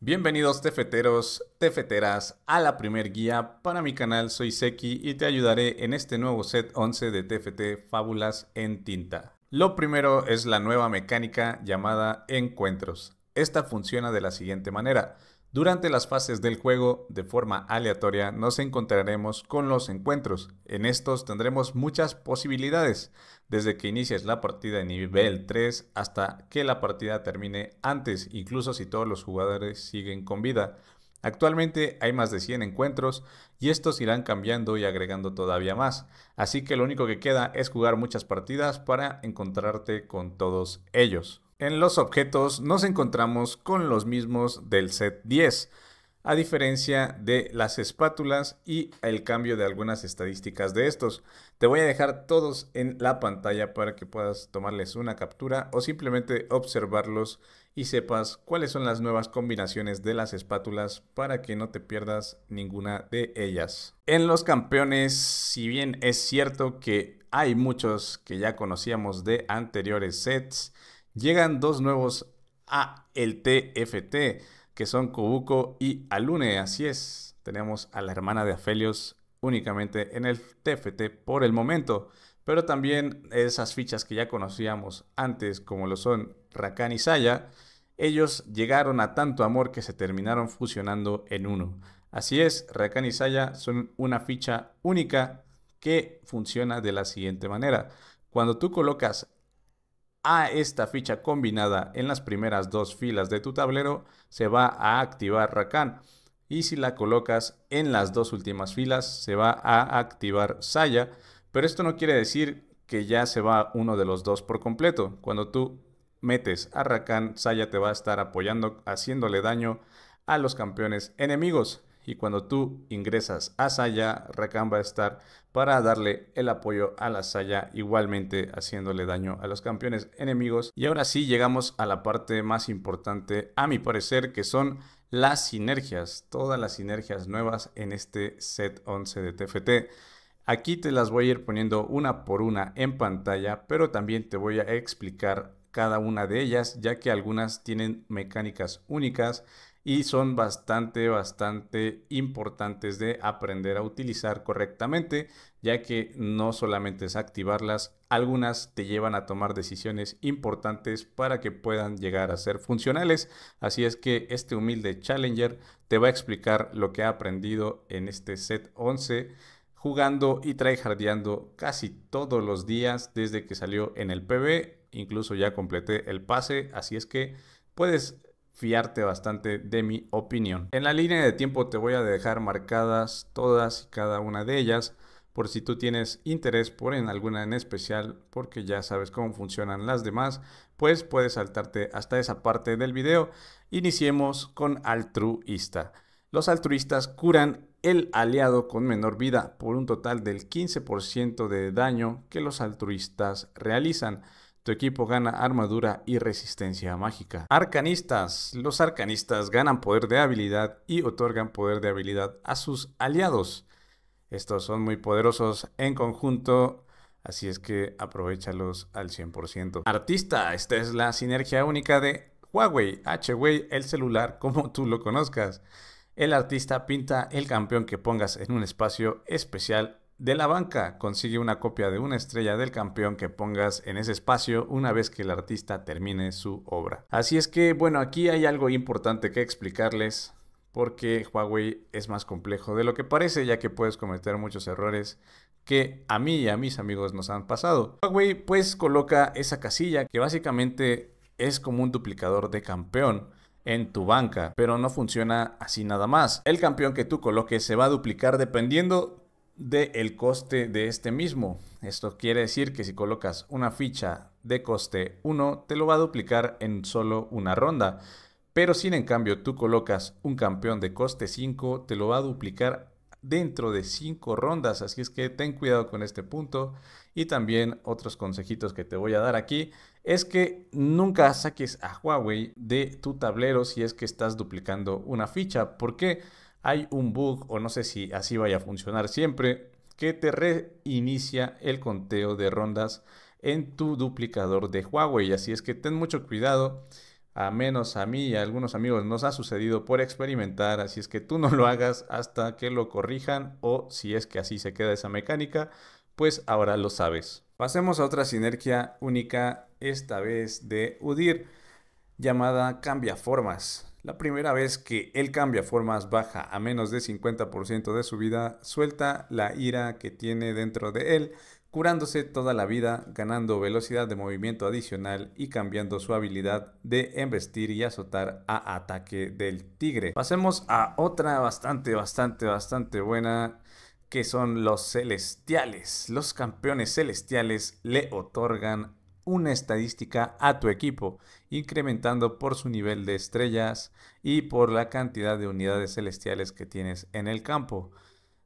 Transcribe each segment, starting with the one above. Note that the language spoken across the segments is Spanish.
Bienvenidos tefeteros, tefeteras a la primer guía para mi canal. Soy Seki y te ayudaré en este nuevo set 11 de TFT Fábulas en tinta. Lo primero es la nueva mecánica llamada encuentros. Esta funciona de la siguiente manera. Durante las fases del juego, de forma aleatoria, nos encontraremos con los encuentros. En estos tendremos muchas posibilidades desde que inicies la partida en nivel 3 hasta que la partida termine antes, incluso si todos los jugadores siguen con vida. Actualmente hay más de 100 encuentros y estos irán cambiando y agregando todavía más, así que lo único que queda es jugar muchas partidas para encontrarte con todos ellos. En los objetos nos encontramos con los mismos del set 10, a diferencia de las espátulas y el cambio de algunas estadísticas de estos. Te voy a dejar todos en la pantalla para que puedas tomarles una captura o simplemente observarlos y sepas cuáles son las nuevas combinaciones de las espátulas para que no te pierdas ninguna de ellas. En los campeones, si bien es cierto que hay muchos que ya conocíamos de anteriores sets, llegan dos nuevos a el TFT, que son Kobuko y Alune, así es. Tenemos a la hermana de Afelios únicamente en el TFT por el momento, pero también esas fichas que ya conocíamos antes, como lo son Rakan y Saya, ellos llegaron a tanto amor que se terminaron fusionando en uno. Así es, Rakan y Saya son una ficha única que funciona de la siguiente manera. Cuando tú colocas a esta ficha combinada en las primeras dos filas de tu tablero, se va a activar Rakan y si la colocas en las dos últimas filas se va a activar Saya, pero esto no quiere decir que ya se va uno de los dos por completo. Cuando tú metes a Rakan, Saya te va a estar apoyando haciéndole daño a los campeones enemigos. Y cuando tú ingresas a Saya, Rakan va a estar para darle el apoyo a la Saya, igualmente haciéndole daño a los campeones enemigos. Y ahora sí llegamos a la parte más importante, a mi parecer, que son las sinergias, todas las sinergias nuevas en este set 11 de TFT. Aquí te las voy a ir poniendo una por una en pantalla, pero también te voy a explicar cada una de ellas, ya que algunas tienen mecánicas únicas, y son bastante, bastante importantes de aprender a utilizar correctamente, ya que no solamente es activarlas, algunas te llevan a tomar decisiones importantes para que puedan llegar a ser funcionales. Así es que este humilde challenger te va a explicar lo que ha aprendido en este set 11 jugando y tryhardeando casi todos los días desde que salió en el PB, incluso ya completé el pase, así es que puedes fiarte bastante de mi opinión. En la línea de tiempo te voy a dejar marcadas todas y cada una de ellas por si tú tienes interés por en alguna en especial porque ya sabes cómo funcionan las demás, pues puedes saltarte hasta esa parte del video. Iniciemos con altruista. Los altruistas curan el aliado con menor vida por un total del 15% de daño que los altruistas realizan. Tu equipo gana armadura y resistencia mágica. Arcanistas. Los arcanistas ganan poder de habilidad y otorgan poder de habilidad a sus aliados. Estos son muy poderosos en conjunto, así es que aprovechalos al 100%. Artista. Esta es la sinergia única de Huawei, Hway, el celular como tú lo conozcas. El artista pinta el campeón que pongas en un espacio especial de la banca. Consigue una copia de una estrella del campeón que pongas en ese espacio una vez que el artista termine su obra. Así es que, bueno, aquí hay algo importante que explicarles porque Huawei es más complejo de lo que parece, ya que puedes cometer muchos errores que a mí y a mis amigos nos han pasado. Huawei pues coloca esa casilla que básicamente es como un duplicador de campeón en tu banca, pero no funciona así nada más. El campeón que tú coloques se va a duplicar dependiendo del coste de este mismo. Esto quiere decir que si colocas una ficha de coste 1, te lo va a duplicar en solo una ronda. Pero si en cambio tú colocas un campeón de coste 5, te lo va a duplicar dentro de 5 rondas. Así es que ten cuidado con este punto. Y también otros consejitos que te voy a dar aquí es que nunca saques a Huawei de tu tablero si es que estás duplicando una ficha. ¿Por qué? Porque hay un bug, o no sé si así vaya a funcionar siempre, que te reinicia el conteo de rondas en tu duplicador de Huawei. Así es que ten mucho cuidado. A menos a mí y a algunos amigos nos ha sucedido por experimentar, así es que tú no lo hagas hasta que lo corrijan o si es que así se queda esa mecánica, pues ahora lo sabes. Pasemos a otra sinergia única, esta vez de UDIR, llamada Cambia Formas. La primera vez que él cambia formas baja a menos de 50% de su vida, suelta la ira que tiene dentro de él, curándose toda la vida, ganando velocidad de movimiento adicional y cambiando su habilidad de embestir y azotar a ataque del tigre. Pasemos a otra bastante, bastante, bastante buena que son los celestiales. Los campeones celestiales le otorgan una estadística a tu equipo, incrementando por su nivel de estrellas y por la cantidad de unidades celestiales que tienes en el campo.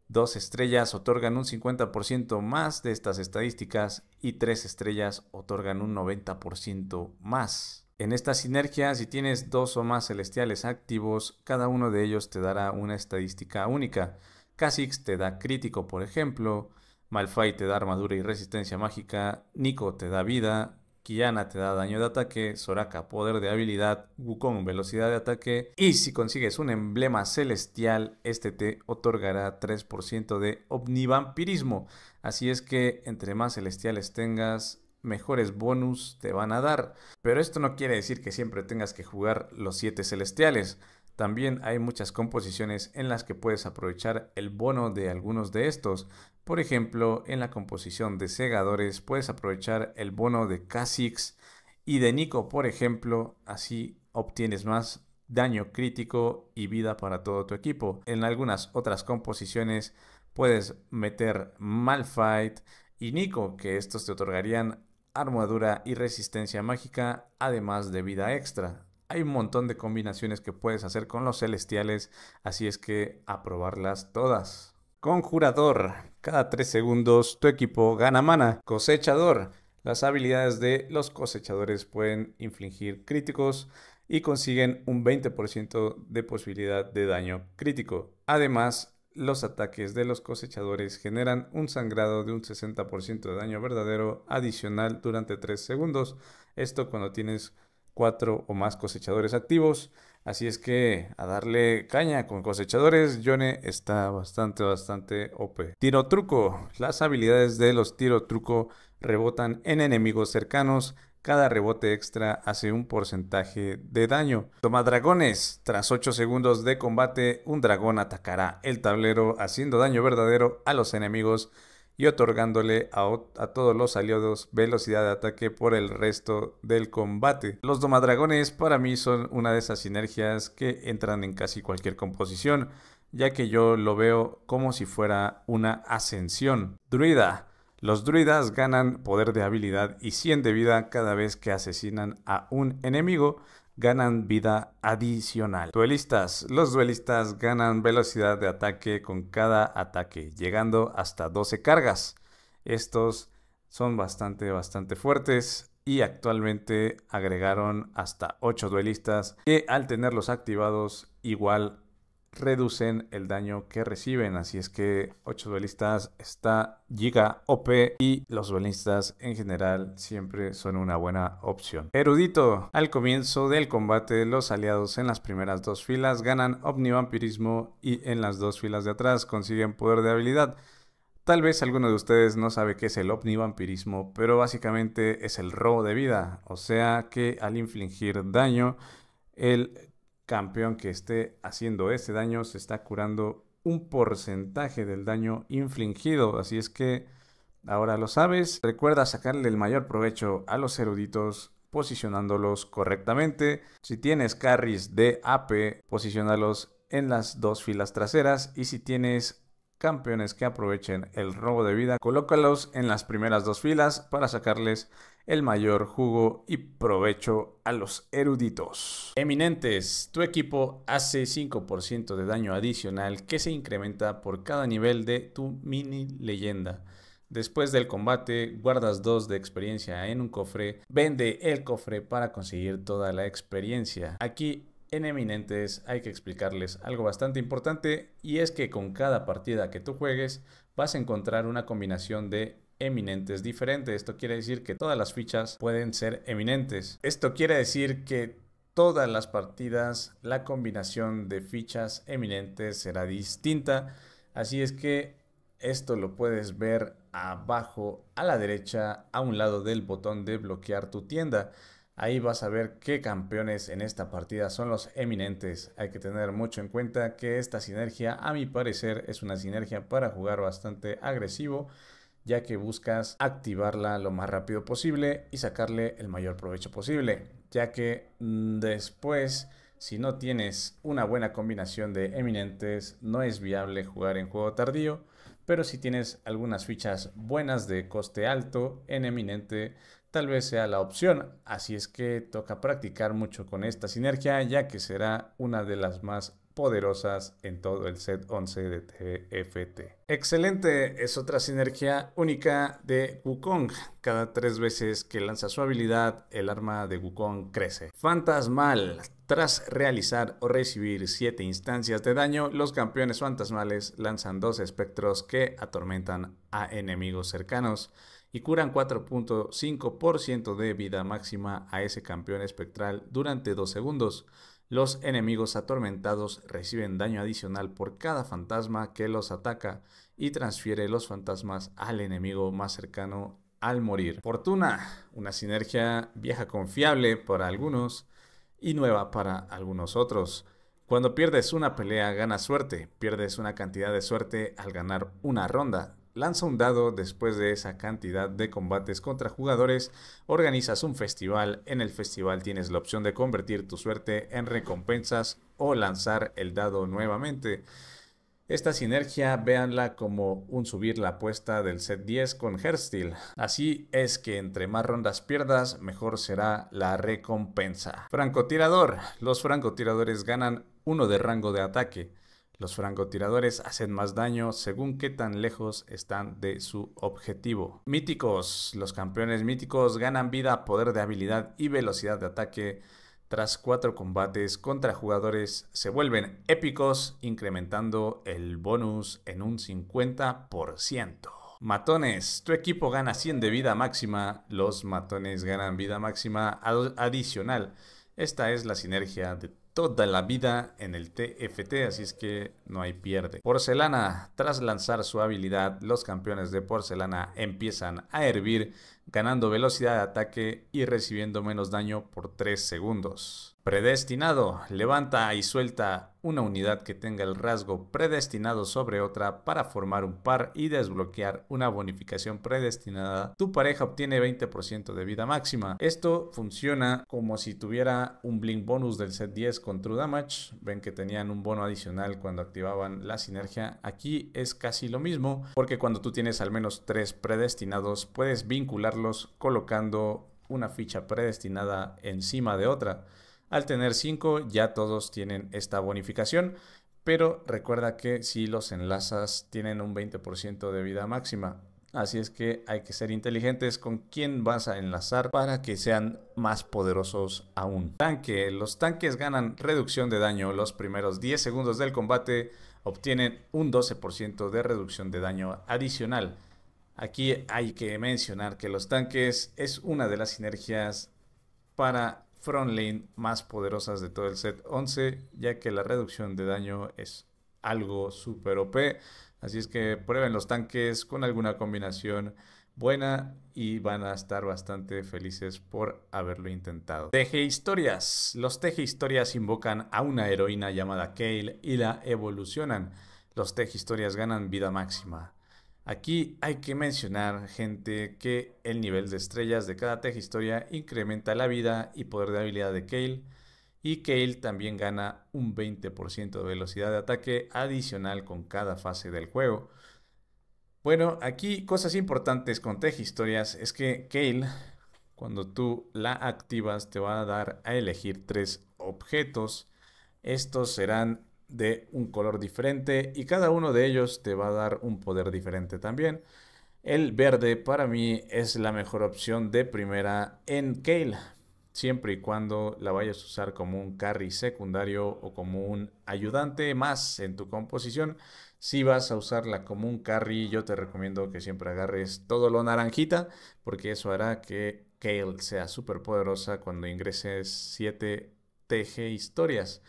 Dos estrellas otorgan un 50% más de estas estadísticas y tres estrellas otorgan un 90% más. En esta sinergia, si tienes dos o más celestiales activos, cada uno de ellos te dará una estadística única. Kha'Zix te da crítico, por ejemplo, Malphite te da armadura y resistencia mágica, Nico te da vida, Kiana te da daño de ataque, Soraka poder de habilidad, Wukong velocidad de ataque y si consigues un emblema celestial, este te otorgará 3% de omnivampirismo. Así es que entre más celestiales tengas, mejores bonus te van a dar. Pero esto no quiere decir que siempre tengas que jugar los 7 celestiales. También hay muchas composiciones en las que puedes aprovechar el bono de algunos de estos. Por ejemplo, en la composición de segadores puedes aprovechar el bono de Kha'Zix y de Nico, por ejemplo, así obtienes más daño crítico y vida para todo tu equipo. En algunas otras composiciones puedes meter Malfight y Nico, que estos te otorgarían armadura y resistencia mágica, además de vida extra. Hay un montón de combinaciones que puedes hacer con los celestiales, así es que a probarlas todas. Conjurador. Cada 3 segundos tu equipo gana mana. Cosechador. Las habilidades de los cosechadores pueden infligir críticos y consiguen un 20% de posibilidad de daño crítico. Además, los ataques de los cosechadores generan un sangrado de un 60% de daño verdadero adicional durante 3 segundos. Esto cuando tienes cuatro o más cosechadores activos. Así es que a darle caña con cosechadores, Yone está bastante, bastante OP. Tiro truco. Las habilidades de los tiro truco rebotan en enemigos cercanos. Cada rebote extra hace un porcentaje de daño. Toma dragones. Tras 8 segundos de combate, un dragón atacará el tablero haciendo daño verdadero a los enemigos y otorgándole a, todos los aliados velocidad de ataque por el resto del combate. Los domadragones para mí son una de esas sinergias que entran en casi cualquier composición, ya que yo lo veo como si fuera una ascensión. Druida. Los druidas ganan poder de habilidad y 100 de vida cada vez que asesinan a un enemigo, ganan vida adicional. Duelistas. Los duelistas ganan velocidad de ataque con cada ataque, llegando hasta 12 cargas. Estos son bastante, bastante fuertes y actualmente agregaron hasta 8 duelistas que al tenerlos activados igual reducen el daño que reciben. Así es que 8 duelistas está giga OP y los duelistas en general siempre son una buena opción. Erudito, al comienzo del combate los aliados en las primeras dos filas ganan omnivampirismo y en las dos filas de atrás consiguen poder de habilidad. Tal vez alguno de ustedes no sabe qué es el omnivampirismo, pero básicamente es el robo de vida, o sea que al infligir daño el campeón que esté haciendo este daño se está curando un porcentaje del daño infligido. Así es que ahora lo sabes. Recuerda sacarle el mayor provecho a los eruditos posicionándolos correctamente. Si tienes carries de AP, posicionalos en las dos filas traseras. Y si tienes campeones que aprovechen el robo de vida, colócalos en las primeras dos filas para sacarles el mayor jugo y provecho a los eruditos. Eminentes, tu equipo hace 5% de daño adicional que se incrementa por cada nivel de tu mini leyenda. Después del combate, guardas 2 de experiencia en un cofre, vende el cofre para conseguir toda la experiencia. Aquí en Eminentes hay que explicarles algo bastante importante y es que con cada partida que tú juegues vas a encontrar una combinación de eminentes diferente. Esto quiere decir que todas las fichas pueden ser eminentes. Esto quiere decir que todas las partidas la combinación de fichas eminentes será distinta. Así es que esto lo puedes ver abajo a la derecha a un lado del botón de bloquear tu tienda. Ahí vas a ver qué campeones en esta partida son los eminentes. Hay que tener mucho en cuenta que esta sinergia, a mi parecer, es una sinergia para jugar bastante agresivo ya que buscas activarla lo más rápido posible y sacarle el mayor provecho posible, ya que mm, después, si no tienes una buena combinación de eminentes, no es viable jugar en juego tardío, pero si tienes algunas fichas buenas de coste alto en eminente, tal vez sea la opción, así es que toca practicar mucho con esta sinergia, ya que será una de las más poderosas en todo el set 11 de TFT. Excelente, es otra sinergia única de Wukong. Cada tres veces que lanza su habilidad, el arma de Wukong crece. Fantasmal. Tras realizar o recibir 7 instancias de daño, los campeones fantasmales lanzan dos espectros que atormentan a enemigos cercanos y curan 4.5% de vida máxima a ese campeón espectral durante 2 segundos. Los enemigos atormentados reciben daño adicional por cada fantasma que los ataca y transfiere los fantasmas al enemigo más cercano al morir. Fortuna, una sinergia vieja confiable para algunos y nueva para algunos otros. Cuando pierdes una pelea ganas suerte, pierdes una cantidad de suerte al ganar una ronda, lanza un dado después de esa cantidad de combates contra jugadores, organizas un festival, en el festival tienes la opción de convertir tu suerte en recompensas o lanzar el dado nuevamente. Esta sinergia véanla como un subir la apuesta del set 10 con Herstil. Así es que entre más rondas pierdas, mejor será la recompensa. Francotirador. Los francotiradores ganan uno de rango de ataque. Los francotiradores hacen más daño según qué tan lejos están de su objetivo. Míticos. Los campeones míticos ganan vida, poder de habilidad y velocidad de ataque. Tras cuatro combates contra jugadores, se vuelven épicos, incrementando el bonus en un 50%. Matones, tu equipo gana 100 de vida máxima, los matones ganan vida máxima adicional. Esta es la sinergia de toda la vida en el TFT, así es que no hay pierde. Porcelana, tras lanzar su habilidad, los campeones de Porcelana empiezan a hervir, ganando velocidad de ataque y recibiendo menos daño por 3 segundos. Predestinado. Levanta y suelta una unidad que tenga el rasgo predestinado sobre otra para formar un par y desbloquear una bonificación predestinada. Tu pareja obtiene 20% de vida máxima. Esto funciona como si tuviera un blink bonus del set 10 con True Damage. Ven que tenían un bono adicional cuando activaban la sinergia. Aquí es casi lo mismo porque cuando tú tienes al menos tres predestinados puedes vincularlos colocando una ficha predestinada encima de otra. Al tener 5 ya todos tienen esta bonificación, pero recuerda que si los enlazas tienen un 20% de vida máxima. Así es que hay que ser inteligentes con quién vas a enlazar para que sean más poderosos aún. Tanque. Los tanques ganan reducción de daño los primeros 10 segundos del combate. Obtienen un 12% de reducción de daño adicional. Aquí hay que mencionar que los tanques es una de las sinergias para lane más poderosas de todo el set 11, ya que la reducción de daño es algo super OP. Así es que prueben los tanques con alguna combinación buena y van a estar bastante felices por haberlo intentado. Teje historias. Los teje historias invocan a una heroína llamada Kale y la evolucionan. Los teje historias ganan vida máxima. Aquí hay que mencionar, gente, que el nivel de estrellas de cada Tej Historia incrementa la vida y poder de habilidad de Kale, y Kale también gana un 20% de velocidad de ataque adicional con cada fase del juego. Bueno, aquí cosas importantes con Tej Historias es que Kale, cuando tú la activas, te va a dar a elegir tres objetos. Estos serán de un color diferente y cada uno de ellos te va a dar un poder diferente también. El verde para mí es la mejor opción de primera en Kale, siempre y cuando la vayas a usar como un carry secundario o como un ayudante más en tu composición. Si vas a usarla como un carry, yo te recomiendo que siempre agarres todo lo naranjita, porque eso hará que Kale sea súper poderosa cuando ingreses 7 TG historias.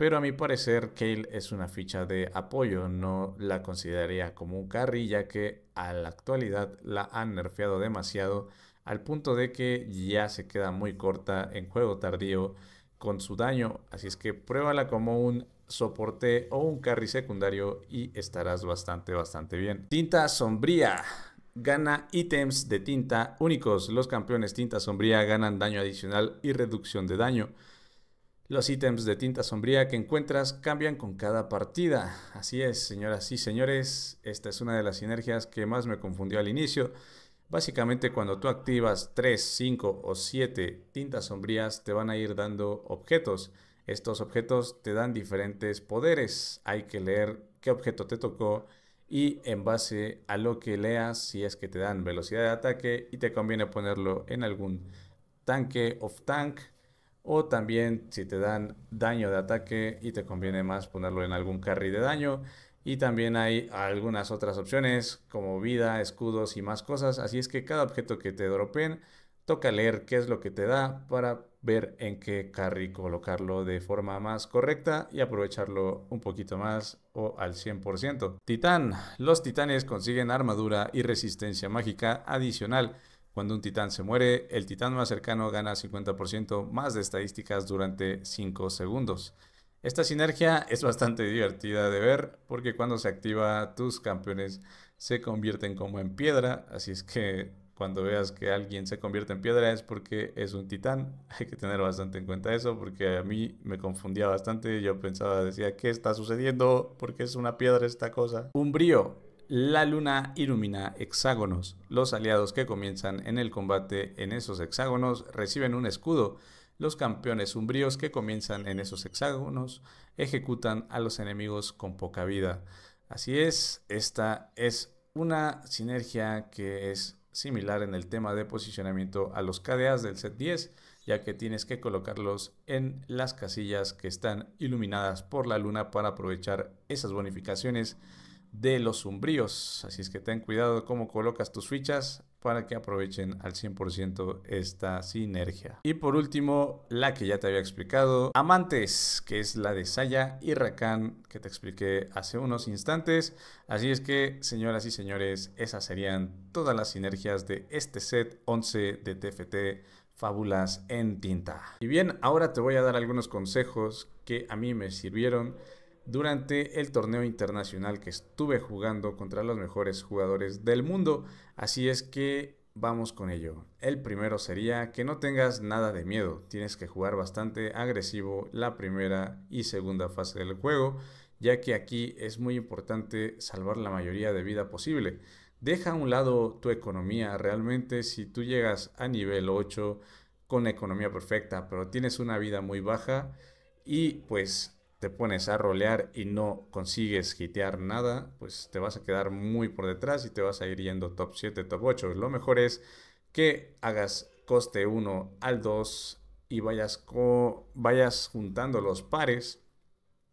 Pero a mi parecer, Kale es una ficha de apoyo, no la consideraría como un carry, ya que a la actualidad la han nerfeado demasiado al punto de que ya se queda muy corta en juego tardío con su daño, así es que pruébala como un soporte o un carry secundario y estarás bastante bastante bien. Tinta sombría. Gana ítems de tinta únicos. Los campeones tinta sombría ganan daño adicional y reducción de daño. Los ítems de tinta sombría que encuentras cambian con cada partida. Así es, señoras y señores, esta es una de las sinergias que más me confundió al inicio. Básicamente cuando tú activas 3, 5 o 7 tintas sombrías te van a ir dando objetos. Estos objetos te dan diferentes poderes. Hay que leer qué objeto te tocó y en base a lo que leas, si es que te dan velocidad de ataque y te conviene ponerlo en algún tanque of tank o también si te dan daño de ataque y te conviene más ponerlo en algún carry de daño. Y también hay algunas otras opciones como vida, escudos y más cosas. Así es que cada objeto que te dropeen, toca leer qué es lo que te da para ver en qué carry colocarlo de forma más correcta y aprovecharlo un poquito más o al 100%. Titán. Los titanes consiguen armadura y resistencia mágica adicional cuando un titán se muere, el titán más cercano gana 50% más de estadísticas durante 5 segundos. Esta sinergia es bastante divertida de ver porque cuando se activa tus campeones se convierten como en piedra, así es que cuando veas que alguien se convierte en piedra es porque es un titán, hay que tener bastante en cuenta eso porque a mí me confundía bastante, yo pensaba, decía, ¿qué está sucediendo? ¿Por qué es una piedra esta cosa? Un brío la luna ilumina hexágonos. Los aliados que comienzan en el combate en esos hexágonos reciben un escudo. Los campeones umbríos que comienzan en esos hexágonos ejecutan a los enemigos con poca vida. Así es, esta es una sinergia que es similar en el tema de posicionamiento a los KDAs del set 10, ya que tienes que colocarlos en las casillas que están iluminadas por la luna para aprovechar esas bonificaciones de los sombríos. Así es que ten cuidado cómo colocas tus fichas para que aprovechen al 100% esta sinergia. Y por último, la que ya te había explicado, Amantes, que es la de Saya y Rakan, que te expliqué hace unos instantes. Así es que, señoras y señores, esas serían todas las sinergias de este set 11 de TFT Fábulas en Tinta. Y bien, ahora te voy a dar algunos consejos que a mí me sirvieron durante el torneo internacional que estuve jugando contra los mejores jugadores del mundo. Así es que vamos con ello. El primero sería que no tengas nada de miedo. Tienes que jugar bastante agresivo la primera y segunda fase del juego, ya que aquí es muy importante salvar la mayoría de vida posible. Deja a un lado tu economía. Realmente si tú llegas a nivel 8 con economía perfecta, pero tienes una vida muy baja y pues te pones a rolear y no consigues hitear nada, pues te vas a quedar muy por detrás y te vas a ir yendo top 7, top 8. Lo mejor es que hagas coste 1 al 2 y vayas, vayas juntando los pares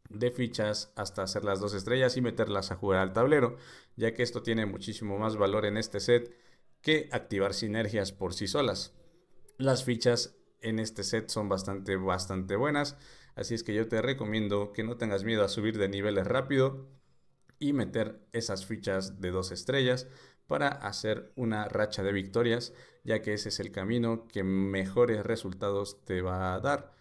de fichas hasta hacer las dos estrellas y meterlas a jugar al tablero, ya que esto tiene muchísimo más valor en este set que activar sinergias por sí solas. Las fichas en este set son bastante, bastante buenas. Así es que yo te recomiendo que no tengas miedo a subir de niveles rápido y meter esas fichas de dos estrellas para hacer una racha de victorias, ya que ese es el camino que mejores resultados te va a dar.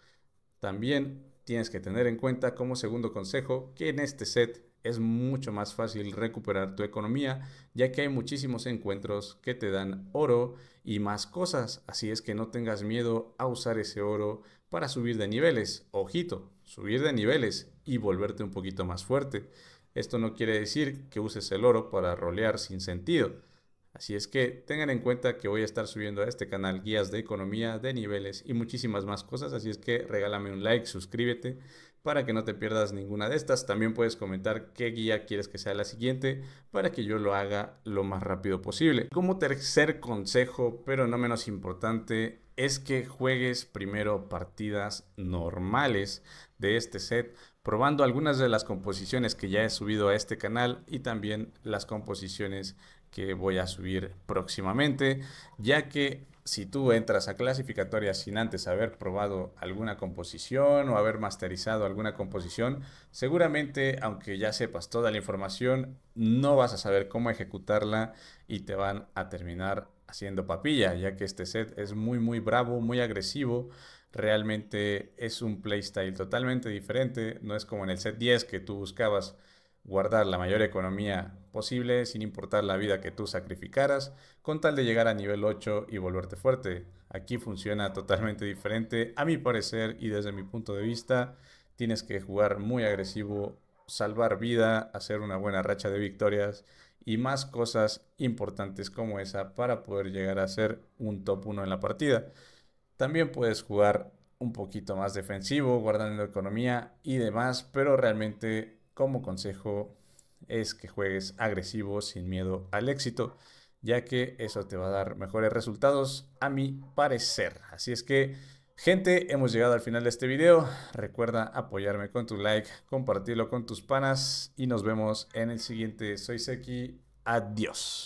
También tienes que tener en cuenta como segundo consejo que en este set es mucho más fácil recuperar tu economía, ya que hay muchísimos encuentros que te dan oro y más cosas, así es que no tengas miedo a usar ese oro para subir de niveles. Ojito, subir de niveles y volverte un poquito más fuerte. Esto no quiere decir que uses el oro para rolear sin sentido. Así es que tengan en cuenta que voy a estar subiendo a este canal guías de economía, de niveles y muchísimas más cosas. Así es que regálame un like, suscríbete para que no te pierdas ninguna de estas. También puedes comentar qué guía quieres que sea la siguiente para que yo lo haga lo más rápido posible. Como tercer consejo, pero no menos importante, es que juegues primero partidas normales de este set, probando algunas de las composiciones que ya he subido a este canal y también las composiciones que voy a subir próximamente, ya que si tú entras a clasificatoria sin antes haber probado alguna composición o haber masterizado alguna composición, seguramente, aunque ya sepas toda la información, no vas a saber cómo ejecutarla y te van a terminar haciendo papilla, ya que este set es muy, muy bravo, muy agresivo. Realmente es un playstyle totalmente diferente, no es como en el set 10 que tú buscabas guardar la mayor economía posible sin importar la vida que tú sacrificaras, con tal de llegar a nivel 8 y volverte fuerte. Aquí funciona totalmente diferente, a mi parecer y desde mi punto de vista, tienes que jugar muy agresivo, salvar vida, hacer una buena racha de victorias y más cosas importantes como esa para poder llegar a ser un top 1 en la partida. También puedes jugar un poquito más defensivo, guardando economía y demás, pero realmente como consejo es que juegues agresivo sin miedo al éxito, ya que eso te va a dar mejores resultados a mi parecer. Así es que, gente, hemos llegado al final de este video. Recuerda apoyarme con tu like, compartirlo con tus panas y nos vemos en el siguiente. Soy Seki, adiós.